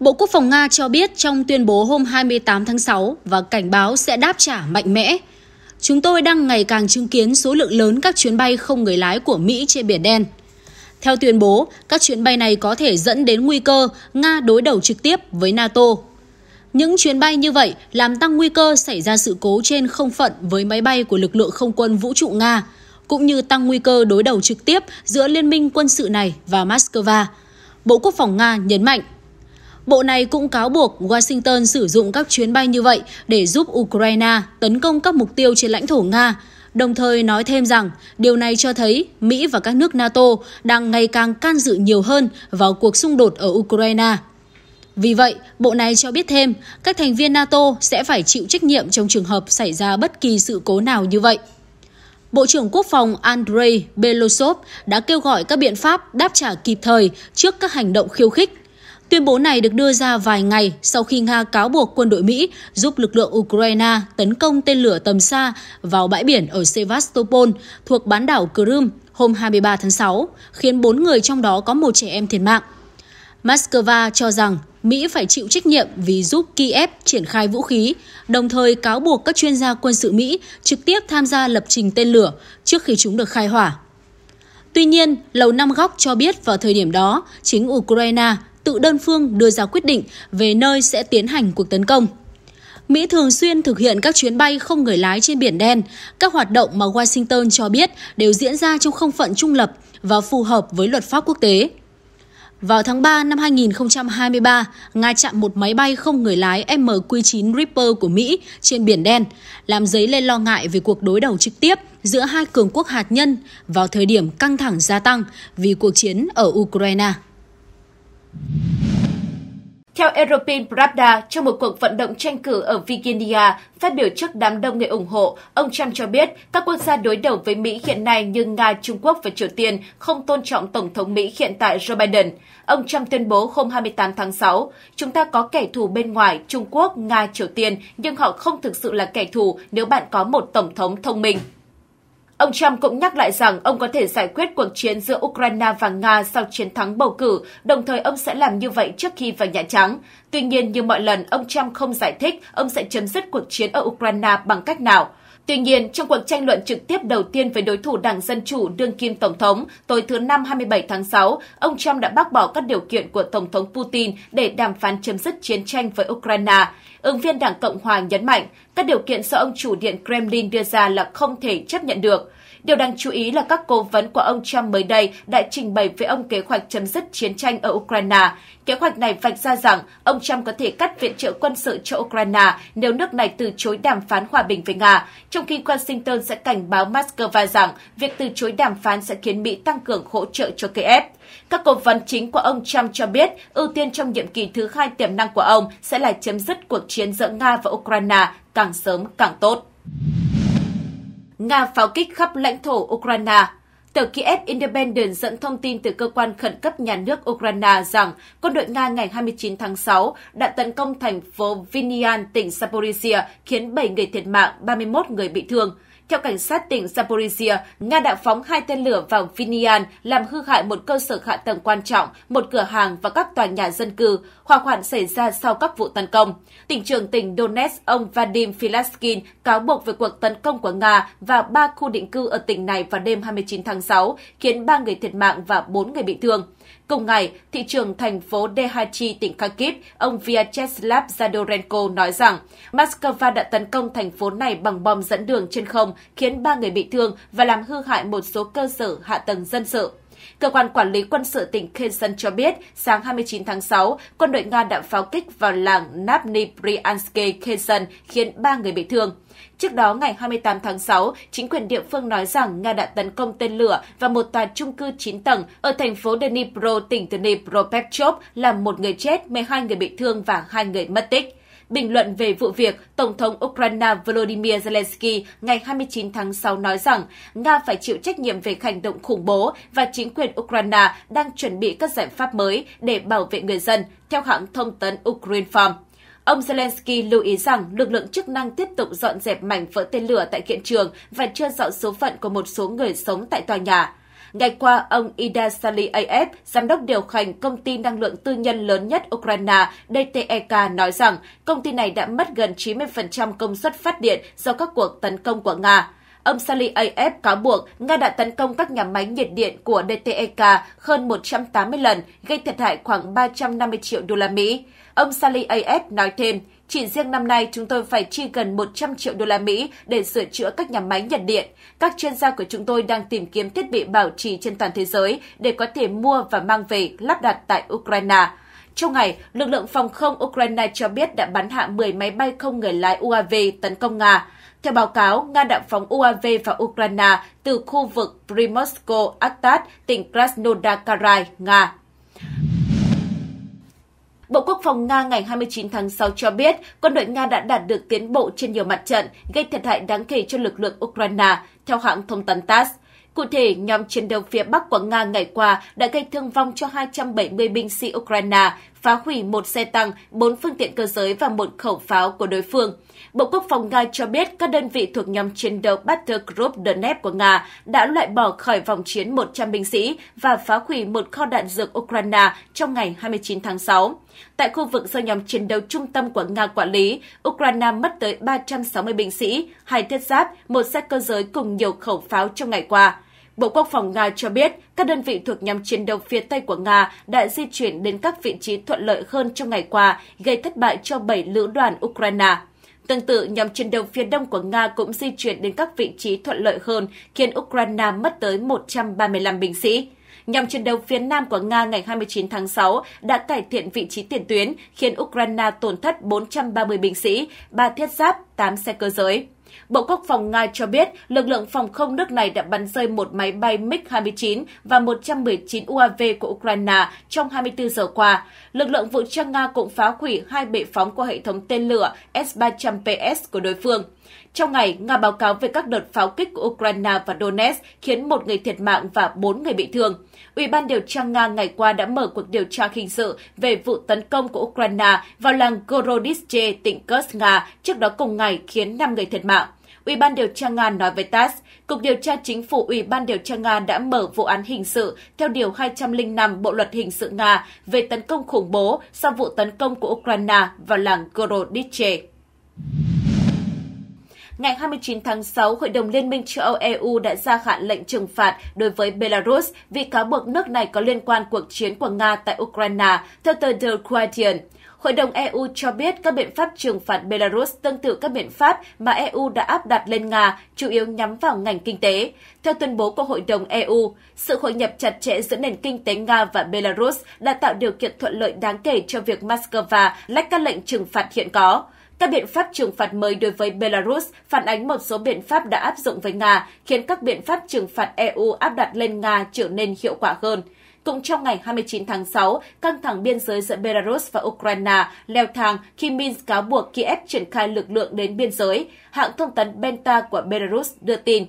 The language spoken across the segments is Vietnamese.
Bộ Quốc phòng Nga cho biết trong tuyên bố hôm 28 tháng 6 và cảnh báo sẽ đáp trả mạnh mẽ. Chúng tôi đang ngày càng chứng kiến số lượng lớn các chuyến bay không người lái của Mỹ trên Biển Đen. Theo tuyên bố, các chuyến bay này có thể dẫn đến nguy cơ Nga đối đầu trực tiếp với NATO. Những chuyến bay như vậy làm tăng nguy cơ xảy ra sự cố trên không phận với máy bay của lực lượng không quân vũ trụ Nga, cũng như tăng nguy cơ đối đầu trực tiếp giữa liên minh quân sự này và Moscow. Bộ Quốc phòng Nga nhấn mạnh Bộ này cũng cáo buộc Washington sử dụng các chuyến bay như vậy để giúp Ukraine tấn công các mục tiêu trên lãnh thổ Nga, đồng thời nói thêm rằng điều này cho thấy Mỹ và các nước NATO đang ngày càng can dự nhiều hơn vào cuộc xung đột ở Ukraine. Vì vậy, bộ này cho biết thêm, các thành viên NATO sẽ phải chịu trách nhiệm trong trường hợp xảy ra bất kỳ sự cố nào như vậy. Bộ trưởng Quốc phòng Andrei Belosov đã kêu gọi các biện pháp đáp trả kịp thời trước các hành động khiêu khích, Tuyên bố này được đưa ra vài ngày sau khi Nga cáo buộc quân đội Mỹ giúp lực lượng Ukraine tấn công tên lửa tầm xa vào bãi biển ở Sevastopol thuộc bán đảo Crimea hôm 23 tháng 6, khiến 4 người trong đó có một trẻ em thiệt mạng. Moscow cho rằng Mỹ phải chịu trách nhiệm vì giúp Kiev triển khai vũ khí, đồng thời cáo buộc các chuyên gia quân sự Mỹ trực tiếp tham gia lập trình tên lửa trước khi chúng được khai hỏa. Tuy nhiên, Lầu Năm Góc cho biết vào thời điểm đó, chính Ukraine tự đơn phương đưa ra quyết định về nơi sẽ tiến hành cuộc tấn công. Mỹ thường xuyên thực hiện các chuyến bay không người lái trên Biển Đen, các hoạt động mà Washington cho biết đều diễn ra trong không phận trung lập và phù hợp với luật pháp quốc tế. Vào tháng 3 năm 2023, Nga chạm một máy bay không người lái MQ-9 Reaper của Mỹ trên Biển Đen, làm dấy lên lo ngại về cuộc đối đầu trực tiếp giữa hai cường quốc hạt nhân vào thời điểm căng thẳng gia tăng vì cuộc chiến ở Ukraine. Theo European Pravda, trong một cuộc vận động tranh cử ở Virginia, phát biểu trước đám đông người ủng hộ, ông Trump cho biết các quốc gia đối đầu với Mỹ hiện nay như Nga, Trung Quốc và Triều Tiên không tôn trọng Tổng thống Mỹ hiện tại Joe Biden. Ông Trump tuyên bố hôm 28 tháng 6, chúng ta có kẻ thù bên ngoài Trung Quốc, Nga, Triều Tiên, nhưng họ không thực sự là kẻ thù nếu bạn có một Tổng thống thông minh. Ông Trump cũng nhắc lại rằng ông có thể giải quyết cuộc chiến giữa Ukraine và Nga sau chiến thắng bầu cử, đồng thời ông sẽ làm như vậy trước khi vào Nhà Trắng. Tuy nhiên, như mọi lần, ông Trump không giải thích ông sẽ chấm dứt cuộc chiến ở Ukraine bằng cách nào. Tuy nhiên, trong cuộc tranh luận trực tiếp đầu tiên với đối thủ Đảng Dân Chủ đương kim Tổng thống tối thứ Năm 27 tháng 6, ông Trump đã bác bỏ các điều kiện của Tổng thống Putin để đàm phán chấm dứt chiến tranh với Ukraine. Ứng viên Đảng Cộng Hòa nhấn mạnh, các điều kiện do ông chủ điện Kremlin đưa ra là không thể chấp nhận được. Điều đáng chú ý là các cố vấn của ông Trump mới đây đã trình bày với ông kế hoạch chấm dứt chiến tranh ở Ukraine. Kế hoạch này vạch ra rằng ông Trump có thể cắt viện trợ quân sự cho Ukraine nếu nước này từ chối đàm phán hòa bình với Nga, trong khi Washington sẽ cảnh báo Moscow rằng việc từ chối đàm phán sẽ khiến Mỹ tăng cường hỗ trợ cho Kiev. Các cố vấn chính của ông Trump cho biết ưu tiên trong nhiệm kỳ thứ hai tiềm năng của ông sẽ là chấm dứt cuộc chiến giữa Nga và Ukraine càng sớm càng tốt. Nga pháo kích khắp lãnh thổ Ukraine. Tờ Kiev Independent dẫn thông tin từ cơ quan khẩn cấp nhà nước Ukraine rằng quân đội Nga ngày 29 tháng 6 đã tấn công thành phố Vinian, tỉnh Zaporizhia, khiến 7 người thiệt mạng, 31 người bị thương. Theo cảnh sát tỉnh Zaporizhia, Nga đã phóng hai tên lửa vào Vinian làm hư hại một cơ sở hạ tầng quan trọng, một cửa hàng và các tòa nhà dân cư. Hỏa hoạn xảy ra sau các vụ tấn công. Tỉnh trưởng tỉnh Donetsk ông Vadim Filaskin cáo buộc về cuộc tấn công của Nga vào ba khu định cư ở tỉnh này vào đêm 29 tháng 6, khiến ba người thiệt mạng và bốn người bị thương. Cùng ngày, thị trưởng thành phố Dehachi, tỉnh Kharkiv, ông Vyacheslav Zadorenko nói rằng Moscow đã tấn công thành phố này bằng bom dẫn đường trên không, khiến ba người bị thương và làm hư hại một số cơ sở hạ tầng dân sự. Cơ quan quản lý quân sự tỉnh Kherson cho biết, sáng 29 tháng 6, quân đội Nga đã pháo kích vào làng Nabnibriansky Kherson khiến 3 người bị thương. Trước đó, ngày 28 tháng 6, chính quyền địa phương nói rằng Nga đã tấn công tên lửa và một tòa trung cư 9 tầng ở thành phố Dnipro, tỉnh Dnipropetrovsk, làm một người chết, 12 người bị thương và hai người mất tích. Bình luận về vụ việc, Tổng thống Ukraine Volodymyr Zelensky ngày 29 tháng 6 nói rằng Nga phải chịu trách nhiệm về hành động khủng bố và chính quyền Ukraine đang chuẩn bị các giải pháp mới để bảo vệ người dân, theo hãng thông tấn Ukrinform. Ông Zelensky lưu ý rằng lực lượng chức năng tiếp tục dọn dẹp mảnh vỡ tên lửa tại hiện trường và chưa rõ số phận của một số người sống tại tòa nhà. Ngày qua, ông Ida Sali AF, giám đốc điều hành công ty năng lượng tư nhân lớn nhất Ukraine DTEK nói rằng công ty này đã mất gần 90% công suất phát điện do các cuộc tấn công của Nga. Ông Sally AF cáo buộc Nga đã tấn công các nhà máy nhiệt điện của DTEK hơn 180 lần, gây thiệt hại khoảng 350 triệu đô la Mỹ. Ông Sally AF nói thêm, chỉ riêng năm nay chúng tôi phải chi gần 100 triệu đô la Mỹ để sửa chữa các nhà máy nhiệt điện. Các chuyên gia của chúng tôi đang tìm kiếm thiết bị bảo trì trên toàn thế giới để có thể mua và mang về lắp đặt tại Ukraine. Trong ngày, lực lượng phòng không Ukraine cho biết đã bắn hạ 10 máy bay không người lái UAV tấn công Nga. Theo báo cáo, Nga đã phóng UAV vào Ukraine từ khu vực Primorsko Aktat, tỉnh Krasnodar Krai, Nga. Bộ Quốc phòng Nga ngày 29 tháng 6 cho biết quân đội Nga đã đạt được tiến bộ trên nhiều mặt trận, gây thiệt hại đáng kể cho lực lượng Ukraine, theo hãng thông tấn TASS. Cụ thể, nhóm chiến đấu phía Bắc của Nga ngày qua đã gây thương vong cho 270 binh sĩ Ukraine, phá hủy một xe tăng, bốn phương tiện cơ giới và một khẩu pháo của đối phương. Bộ Quốc phòng Nga cho biết các đơn vị thuộc nhóm chiến đấu Battle Group Donetsk của Nga đã loại bỏ khỏi vòng chiến 100 binh sĩ và phá hủy một kho đạn dược Ukraine trong ngày 29 tháng 6. Tại khu vực do nhóm chiến đấu trung tâm của Nga quản lý, Ukraine mất tới 360 binh sĩ, hai thiết giáp, một xe cơ giới cùng nhiều khẩu pháo trong ngày qua. Bộ Quốc phòng Nga cho biết các đơn vị thuộc nhóm chiến đấu phía Tây của Nga đã di chuyển đến các vị trí thuận lợi hơn trong ngày qua, gây thất bại cho 7 lữ đoàn Ukraine. Tương tự, nhóm chiến đấu phía đông của Nga cũng di chuyển đến các vị trí thuận lợi hơn, khiến Ukraine mất tới 135 binh sĩ. Nhóm chiến đấu phía nam của Nga ngày 29 tháng 6 đã cải thiện vị trí tiền tuyến, khiến Ukraine tổn thất 430 binh sĩ, 3 thiết giáp, 8 xe cơ giới. Bộ Quốc phòng Nga cho biết lực lượng phòng không nước này đã bắn rơi một máy bay MiG-29 và 119 UAV của Ukraine trong 24 giờ qua. Lực lượng vũ trang Nga cũng phá hủy hai bệ phóng của hệ thống tên lửa S-300PS của đối phương. Trong ngày, Nga báo cáo về các đợt pháo kích của Ukraine và Donetsk khiến một người thiệt mạng và bốn người bị thương. Ủy ban điều tra Nga ngày qua đã mở cuộc điều tra hình sự về vụ tấn công của Ukraine vào làng Gorodishche, tỉnh Kursk, Nga trước đó cùng ngày khiến 5 người thiệt mạng. Ủy ban điều tra Nga nói với TASS, Cục điều tra chính phủ Ủy ban điều tra Nga đã mở vụ án hình sự theo Điều 205 Bộ Luật Hình sự Nga về tấn công khủng bố sau vụ tấn công của Ukraine vào làng Gorodishche. Ngày 29 tháng 6, Hội đồng Liên minh châu Âu EU đã ra hạn lệnh trừng phạt đối với Belarus vì cáo buộc nước này có liên quan cuộc chiến của Nga tại Ukraine, theo tờ The Guardian. Hội đồng EU cho biết các biện pháp trừng phạt Belarus tương tự các biện pháp mà EU đã áp đặt lên Nga, chủ yếu nhắm vào ngành kinh tế. Theo tuyên bố của Hội đồng EU, sự hội nhập chặt chẽ giữa nền kinh tế Nga và Belarus đã tạo điều kiện thuận lợi đáng kể cho việc Moscow lách các lệnh trừng phạt hiện có. Các biện pháp trừng phạt mới đối với Belarus phản ánh một số biện pháp đã áp dụng với Nga, khiến các biện pháp trừng phạt EU áp đặt lên Nga trở nên hiệu quả hơn. Cũng trong ngày 29 tháng 6, căng thẳng biên giới giữa Belarus và Ukraine leo thang khi Minsk cáo buộc Kiev triển khai lực lượng đến biên giới, hãng thông tấn Benta của Belarus đưa tin.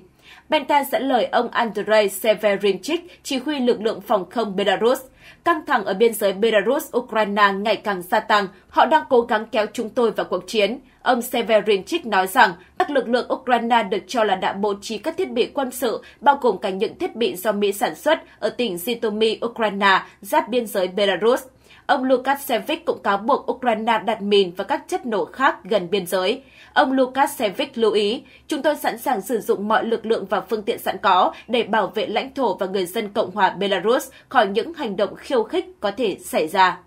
Benta dẫn lời ông Andrei Severinchik, chỉ huy lực lượng phòng không Belarus. Căng thẳng ở biên giới Belarus-Ukraine ngày càng gia tăng, họ đang cố gắng kéo chúng tôi vào cuộc chiến. Ông Severinchik nói rằng các lực lượng Ukraine được cho là đã bố trí các thiết bị quân sự, bao gồm cả những thiết bị do Mỹ sản xuất ở tỉnh Zhytomyr, Ukraine, giáp biên giới Belarus. Ông Lukashenko cũng cáo buộc Ukraine đặt mìn và các chất nổ khác gần biên giới. Ông Lukashenko lưu ý, chúng tôi sẵn sàng sử dụng mọi lực lượng và phương tiện sẵn có để bảo vệ lãnh thổ và người dân Cộng hòa Belarus khỏi những hành động khiêu khích có thể xảy ra.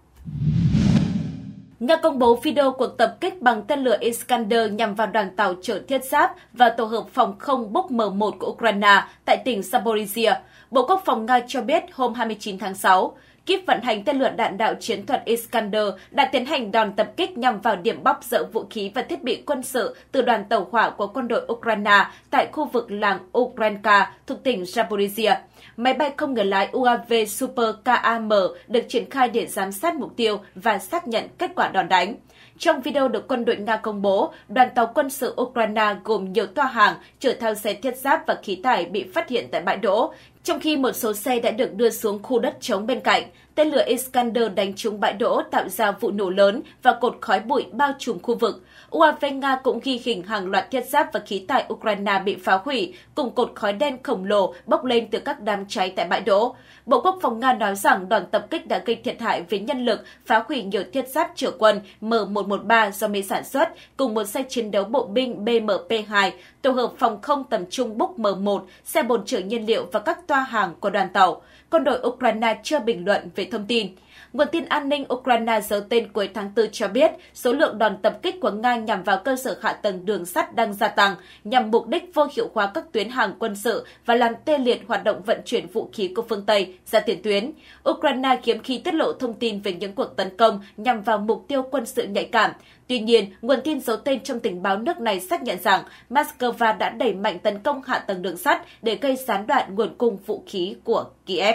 Nga công bố video cuộc tập kích bằng tên lửa Iskander nhằm vào đoàn tàu chở thiết giáp và tổ hợp phòng không Buk M1 của Ukraine tại tỉnh Zaporizhia. Bộ Quốc phòng Nga cho biết hôm 29 tháng 6, Kíp vận hành tên lửa đạn đạo chiến thuật Iskander đã tiến hành đòn tập kích nhằm vào điểm bóc dỡ vũ khí và thiết bị quân sự từ đoàn tàu hỏa của quân đội Ukraine tại khu vực làng Ukrainka thuộc tỉnh Zaporizhia. Máy bay không người lái UAV Super KAM được triển khai để giám sát mục tiêu và xác nhận kết quả đòn đánh. Trong video được quân đội Nga công bố, đoàn tàu quân sự Ukraine gồm nhiều toa hàng chở theo xe thiết giáp và khí tải bị phát hiện tại bãi đỗ, trong khi một số xe đã được đưa xuống khu đất trống bên cạnh, tên lửa Iskander đánh trúng bãi đỗ tạo ra vụ nổ lớn và cột khói bụi bao trùm khu vực. UAV Nga cũng ghi hình hàng loạt thiết giáp và khí tài Ukraine bị phá hủy, cùng cột khói đen khổng lồ bốc lên từ các đám cháy tại bãi đỗ. Bộ Quốc phòng Nga nói rằng đoàn tập kích đã gây thiệt hại về nhân lực, phá hủy nhiều thiết giáp chở quân M113 do Mỹ sản xuất, cùng một xe chiến đấu bộ binh BMP-2, tổ hợp phòng không tầm trung Buk M1, xe bồn chở nhiên liệu và các tòa toa hàng của đoàn tàu, quân đội Ukraine chưa bình luận về thông tin. Nguồn tin an ninh Ukraine giấu tên cuối tháng 4 cho biết số lượng đòn tập kích của Nga nhằm vào cơ sở hạ tầng đường sắt đang gia tăng nhằm mục đích vô hiệu hóa các tuyến hàng quân sự và làm tê liệt hoạt động vận chuyển vũ khí của phương Tây ra tiền tuyến. Ukraine kiếm khi tiết lộ thông tin về những cuộc tấn công nhằm vào mục tiêu quân sự nhạy cảm. Tuy nhiên, nguồn tin giấu tên trong tình báo nước này xác nhận rằng Moscow đã đẩy mạnh tấn công hạ tầng đường sắt để gây gián đoạn nguồn cung vũ khí của Kiev.